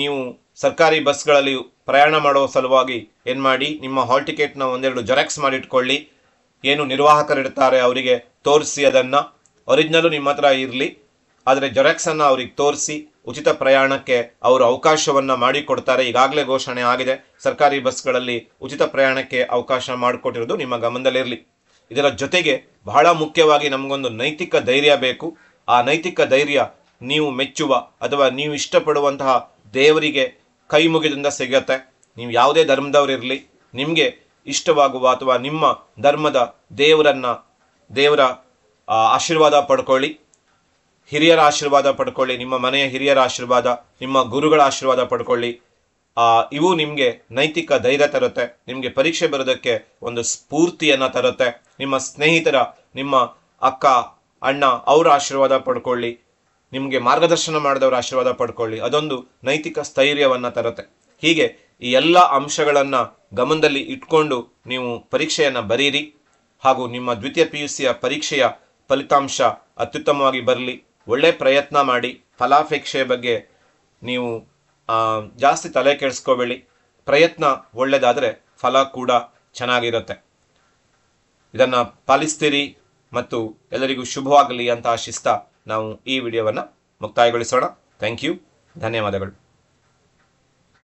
ನೀವು ಸರ್ಕಾರಿ ಬಸ್ಗಳಲ್ಲಿ ಪ್ರಯಾಣ ಮಾಡುವ ಸಲುವಾಗಿ ಏನು ಮಾಡಿ ನಿಮ್ಮ ಹಾಲ್ ಟಿಕೆಟ್ನ ಒಂದೆರಡು ಜೆರಾಕ್ಸ್ ಮಾಡಿಟ್ಕೊಳ್ಳಿ ಏನು ನಿರ್ವಾಹಕರಿರ್ತಾರೆ ಅವರಿಗೆ ತೋರಿಸಿ ಅದನ್ನು ಒರಿಜಿನಲು ನಿಮ್ಮ ಹತ್ರ ಇರಲಿ ಆದರೆ ಜೊರೆಕ್ಸನ್ನು ಅವ್ರಿಗೆ ತೋರಿಸಿ ಉಚಿತ ಪ್ರಯಾಣಕ್ಕೆ ಅವರು ಅವಕಾಶವನ್ನು ಮಾಡಿಕೊಡ್ತಾರೆ ಈಗಾಗಲೇ ಘೋಷಣೆ ಆಗಿದೆ ಸರ್ಕಾರಿ ಬಸ್ಗಳಲ್ಲಿ ಉಚಿತ ಪ್ರಯಾಣಕ್ಕೆ ಅವಕಾಶ ಮಾಡಿಕೊಟ್ಟಿರೋದು ನಿಮ್ಮ ಗಮನದಲ್ಲಿರಲಿ ಇದರ ಜೊತೆಗೆ ಬಹಳ ಮುಖ್ಯವಾಗಿ ನಮಗೊಂದು ನೈತಿಕ ಧೈರ್ಯ ಬೇಕು ಆ ನೈತಿಕ ಧೈರ್ಯ ನೀವು ಮೆಚ್ಚುವ ಅಥವಾ ನೀವು ಇಷ್ಟಪಡುವಂತಹ ದೇವರಿಗೆ ಕೈ ಮುಗಿದಿಂದ ಸಿಗತ್ತೆ ನೀವು ಯಾವುದೇ ಧರ್ಮದವರಿರಲಿ ನಿಮಗೆ ಇಷ್ಟವಾಗುವ ಅಥವಾ ನಿಮ್ಮ ಧರ್ಮದ ದೇವರನ್ನ ದೇವರ ಆಶೀರ್ವಾದ ಪಡ್ಕೊಳ್ಳಿ ಹಿರಿಯರ ಆಶೀರ್ವಾದ ಪಡ್ಕೊಳ್ಳಿ ನಿಮ್ಮ ಮನೆಯ ಹಿರಿಯರ ಆಶೀರ್ವಾದ ನಿಮ್ಮ ಗುರುಗಳ ಆಶೀರ್ವಾದ ಪಡ್ಕೊಳ್ಳಿ ಆ ಇವು ನಿಮಗೆ ನೈತಿಕ ಧೈರ್ಯ ತರುತ್ತೆ ನಿಮಗೆ ಪರೀಕ್ಷೆ ಬರೋದಕ್ಕೆ ಒಂದು ಸ್ಫೂರ್ತಿಯನ್ನು ತರುತ್ತೆ ನಿಮ್ಮ ಸ್ನೇಹಿತರ ನಿಮ್ಮ ಅಕ್ಕ ಅಣ್ಣ ಅವರ ಆಶೀರ್ವಾದ ಪಡ್ಕೊಳ್ಳಿ ನಿಮಗೆ ಮಾರ್ಗದರ್ಶನ ಮಾಡಿದವರ ಆಶೀರ್ವಾದ ಪಡ್ಕೊಳ್ಳಿ ಅದೊಂದು ನೈತಿಕ ಸ್ಥೈರ್ಯವನ್ನು ತರುತ್ತೆ ಹೀಗೆ ಈ ಎಲ್ಲ ಅಂಶಗಳನ್ನು ಗಮನದಲ್ಲಿ ಇಟ್ಕೊಂಡು ನೀವು ಪರೀಕ್ಷೆಯನ್ನು ಬರೀರಿ ಹಾಗೂ ನಿಮ್ಮ ದ್ವಿತೀಯ ಪಿ ಯು ಸಿಯ ಪರೀಕ್ಷೆಯ ಫಲಿತಾಂಶ ಅತ್ಯುತ್ತಮವಾಗಿ ಬರಲಿ ಒಳ್ಳೆ ಪ್ರಯತ್ನ ಮಾಡಿ ಫಲಾಪೇಕ್ಷೆಯ ಬಗ್ಗೆ ನೀವು ಜಾಸ್ತಿ ತಲೆ ಕೆಡಿಸ್ಕೋಬೇಡಿ ಪ್ರಯತ್ನ ಒಳ್ಳೆಯದಾದರೆ ಫಲ ಕೂಡ ಚೆನ್ನಾಗಿರುತ್ತೆ ಇದನ್ನು ಪಾಲಿಸ್ತೀರಿ ಮತ್ತು ಎಲ್ಲರಿಗೂ ಶುಭವಾಗಲಿ ಅಂತ ಆಶಿಸ್ತಾ ನಾವು ಈ ವಿಡಿಯೋವನ್ನು ಮುಕ್ತಾಯಗೊಳಿಸೋಣ ಥ್ಯಾಂಕ್ ಯು ಧನ್ಯವಾದಗಳು